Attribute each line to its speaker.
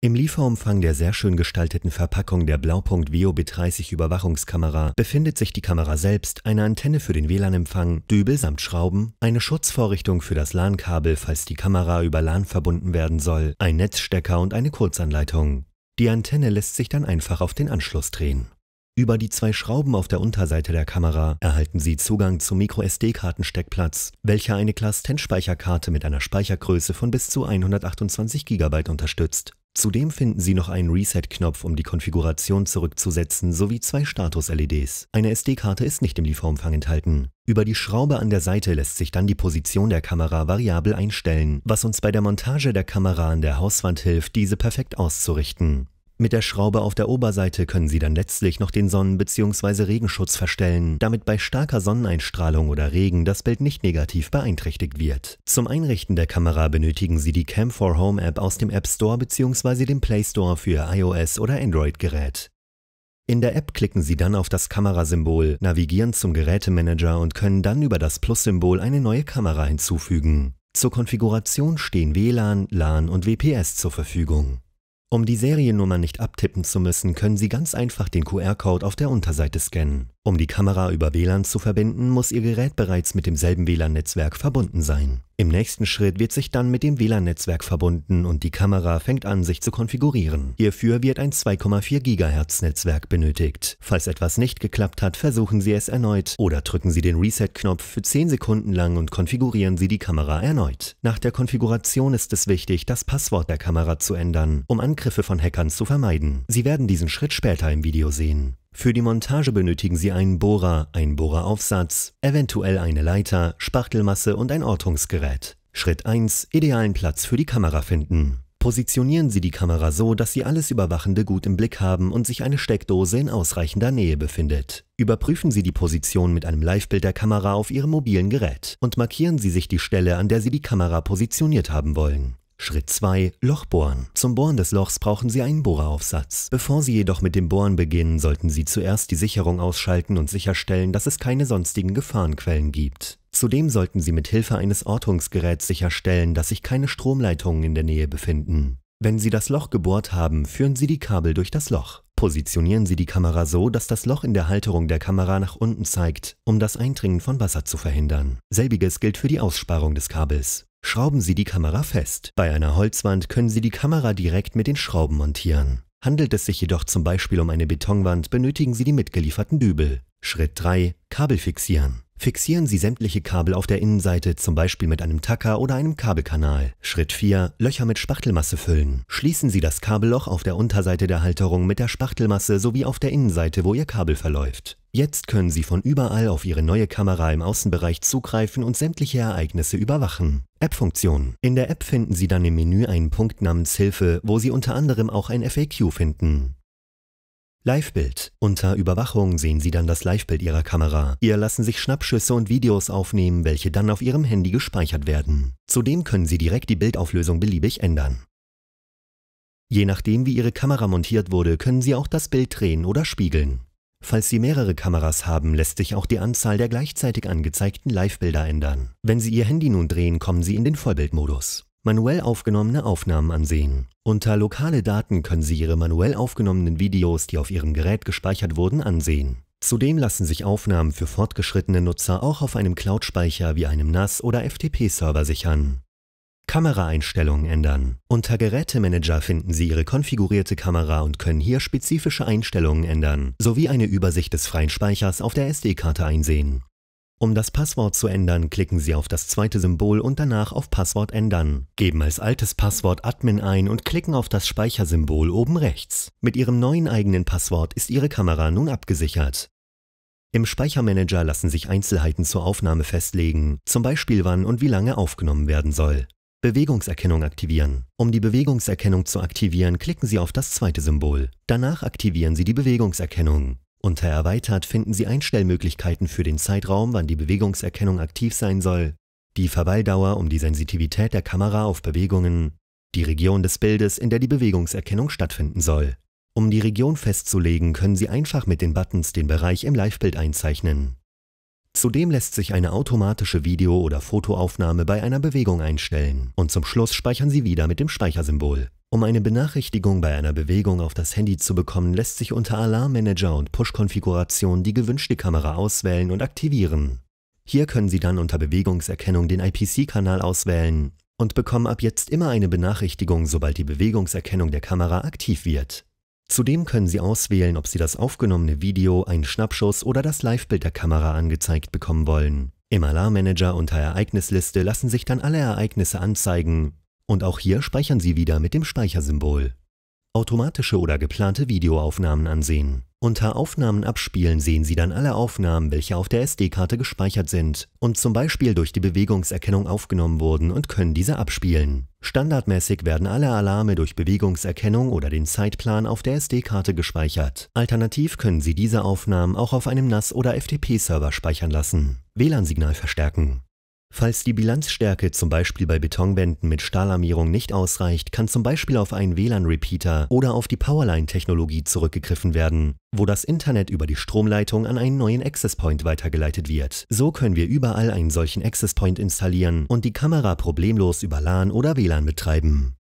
Speaker 1: Im Lieferumfang der sehr schön gestalteten Verpackung der Blaupunkt Vio 30 Überwachungskamera befindet sich die Kamera selbst, eine Antenne für den WLAN-Empfang, Dübel samt Schrauben, eine Schutzvorrichtung für das LAN-Kabel, falls die Kamera über LAN verbunden werden soll, ein Netzstecker und eine Kurzanleitung. Die Antenne lässt sich dann einfach auf den Anschluss drehen. Über die zwei Schrauben auf der Unterseite der Kamera erhalten Sie Zugang zum MicroSD-Kartensteckplatz, welcher eine Class 10 Speicherkarte mit einer Speichergröße von bis zu 128 GB unterstützt. Zudem finden Sie noch einen Reset-Knopf, um die Konfiguration zurückzusetzen, sowie zwei Status-LEDs. Eine SD-Karte ist nicht im Lieferumfang enthalten. Über die Schraube an der Seite lässt sich dann die Position der Kamera variabel einstellen, was uns bei der Montage der Kamera an der Hauswand hilft, diese perfekt auszurichten. Mit der Schraube auf der Oberseite können Sie dann letztlich noch den Sonnen- bzw. Regenschutz verstellen, damit bei starker Sonneneinstrahlung oder Regen das Bild nicht negativ beeinträchtigt wird. Zum Einrichten der Kamera benötigen Sie die Cam4 Home App aus dem App Store bzw. dem Play Store für iOS oder Android-Gerät. In der App klicken Sie dann auf das Kamerasymbol, navigieren zum Gerätemanager und können dann über das Plus-Symbol eine neue Kamera hinzufügen. Zur Konfiguration stehen WLAN, LAN und WPS zur Verfügung. Um die Seriennummer nicht abtippen zu müssen, können Sie ganz einfach den QR-Code auf der Unterseite scannen um die Kamera über WLAN zu verbinden, muss Ihr Gerät bereits mit demselben WLAN-Netzwerk verbunden sein. Im nächsten Schritt wird sich dann mit dem WLAN-Netzwerk verbunden und die Kamera fängt an, sich zu konfigurieren. Hierfür wird ein 2,4 GHz Netzwerk benötigt. Falls etwas nicht geklappt hat, versuchen Sie es erneut oder drücken Sie den Reset-Knopf für 10 Sekunden lang und konfigurieren Sie die Kamera erneut. Nach der Konfiguration ist es wichtig, das Passwort der Kamera zu ändern, um Angriffe von Hackern zu vermeiden. Sie werden diesen Schritt später im Video sehen. Für die Montage benötigen Sie einen Bohrer, einen Bohreraufsatz, eventuell eine Leiter, Spachtelmasse und ein Ortungsgerät. Schritt 1. Idealen Platz für die Kamera finden. Positionieren Sie die Kamera so, dass Sie alles Überwachende gut im Blick haben und sich eine Steckdose in ausreichender Nähe befindet. Überprüfen Sie die Position mit einem Livebild der Kamera auf Ihrem mobilen Gerät und markieren Sie sich die Stelle, an der Sie die Kamera positioniert haben wollen. Schritt 2. Loch bohren. Zum Bohren des Lochs brauchen Sie einen Bohreraufsatz. Bevor Sie jedoch mit dem Bohren beginnen, sollten Sie zuerst die Sicherung ausschalten und sicherstellen, dass es keine sonstigen Gefahrenquellen gibt. Zudem sollten Sie mit Hilfe eines Ortungsgeräts sicherstellen, dass sich keine Stromleitungen in der Nähe befinden. Wenn Sie das Loch gebohrt haben, führen Sie die Kabel durch das Loch. Positionieren Sie die Kamera so, dass das Loch in der Halterung der Kamera nach unten zeigt, um das Eindringen von Wasser zu verhindern. Selbiges gilt für die Aussparung des Kabels. Schrauben Sie die Kamera fest. Bei einer Holzwand können Sie die Kamera direkt mit den Schrauben montieren. Handelt es sich jedoch zum Beispiel um eine Betonwand, benötigen Sie die mitgelieferten Dübel. Schritt 3. Kabel fixieren. Fixieren Sie sämtliche Kabel auf der Innenseite, zum Beispiel mit einem Tacker oder einem Kabelkanal. Schritt 4. Löcher mit Spachtelmasse füllen. Schließen Sie das Kabelloch auf der Unterseite der Halterung mit der Spachtelmasse sowie auf der Innenseite, wo Ihr Kabel verläuft. Jetzt können Sie von überall auf Ihre neue Kamera im Außenbereich zugreifen und sämtliche Ereignisse überwachen. App-Funktion. In der App finden Sie dann im Menü einen Punkt namens Hilfe, wo Sie unter anderem auch ein FAQ finden. Live-Bild. Unter Überwachung sehen Sie dann das Live-Bild Ihrer Kamera. Ihr lassen sich Schnappschüsse und Videos aufnehmen, welche dann auf Ihrem Handy gespeichert werden. Zudem können Sie direkt die Bildauflösung beliebig ändern. Je nachdem, wie Ihre Kamera montiert wurde, können Sie auch das Bild drehen oder spiegeln. Falls Sie mehrere Kameras haben, lässt sich auch die Anzahl der gleichzeitig angezeigten Live-Bilder ändern. Wenn Sie Ihr Handy nun drehen, kommen Sie in den Vollbildmodus. Manuell aufgenommene Aufnahmen ansehen. Unter Lokale Daten können Sie Ihre manuell aufgenommenen Videos, die auf Ihrem Gerät gespeichert wurden, ansehen. Zudem lassen sich Aufnahmen für fortgeschrittene Nutzer auch auf einem Cloud-Speicher wie einem NAS oder FTP-Server sichern. Kameraeinstellungen ändern. Unter Gerätemanager finden Sie Ihre konfigurierte Kamera und können hier spezifische Einstellungen ändern, sowie eine Übersicht des freien Speichers auf der SD-Karte einsehen. Um das Passwort zu ändern, klicken Sie auf das zweite Symbol und danach auf Passwort ändern. Geben als altes Passwort Admin ein und klicken auf das Speichersymbol oben rechts. Mit Ihrem neuen eigenen Passwort ist Ihre Kamera nun abgesichert. Im Speichermanager lassen sich Einzelheiten zur Aufnahme festlegen, zum Beispiel wann und wie lange aufgenommen werden soll. Bewegungserkennung aktivieren. Um die Bewegungserkennung zu aktivieren, klicken Sie auf das zweite Symbol. Danach aktivieren Sie die Bewegungserkennung. Unter Erweitert finden Sie Einstellmöglichkeiten für den Zeitraum, wann die Bewegungserkennung aktiv sein soll, die Verweildauer, um die Sensitivität der Kamera auf Bewegungen, die Region des Bildes, in der die Bewegungserkennung stattfinden soll. Um die Region festzulegen, können Sie einfach mit den Buttons den Bereich im Livebild einzeichnen. Zudem lässt sich eine automatische Video- oder Fotoaufnahme bei einer Bewegung einstellen und zum Schluss speichern Sie wieder mit dem Speichersymbol. Um eine Benachrichtigung bei einer Bewegung auf das Handy zu bekommen, lässt sich unter Alarmmanager und Push-Konfiguration die gewünschte Kamera auswählen und aktivieren. Hier können Sie dann unter Bewegungserkennung den IPC-Kanal auswählen und bekommen ab jetzt immer eine Benachrichtigung, sobald die Bewegungserkennung der Kamera aktiv wird. Zudem können Sie auswählen, ob Sie das aufgenommene Video, einen Schnappschuss oder das Livebild der Kamera angezeigt bekommen wollen. Im Alarmmanager unter Ereignisliste lassen sich dann alle Ereignisse anzeigen. Und auch hier speichern Sie wieder mit dem Speichersymbol. Automatische oder geplante Videoaufnahmen ansehen. Unter Aufnahmen abspielen sehen Sie dann alle Aufnahmen, welche auf der SD-Karte gespeichert sind und zum Beispiel durch die Bewegungserkennung aufgenommen wurden und können diese abspielen. Standardmäßig werden alle Alarme durch Bewegungserkennung oder den Zeitplan auf der SD-Karte gespeichert. Alternativ können Sie diese Aufnahmen auch auf einem NAS- oder FTP-Server speichern lassen. WLAN-Signal verstärken. Falls die Bilanzstärke zum Beispiel bei Betonwänden mit Stahlarmierung nicht ausreicht, kann zum Beispiel auf einen WLAN-Repeater oder auf die Powerline-Technologie zurückgegriffen werden, wo das Internet über die Stromleitung an einen neuen Access Point weitergeleitet wird. So können wir überall einen solchen Access Point installieren und die Kamera problemlos über LAN oder WLAN betreiben.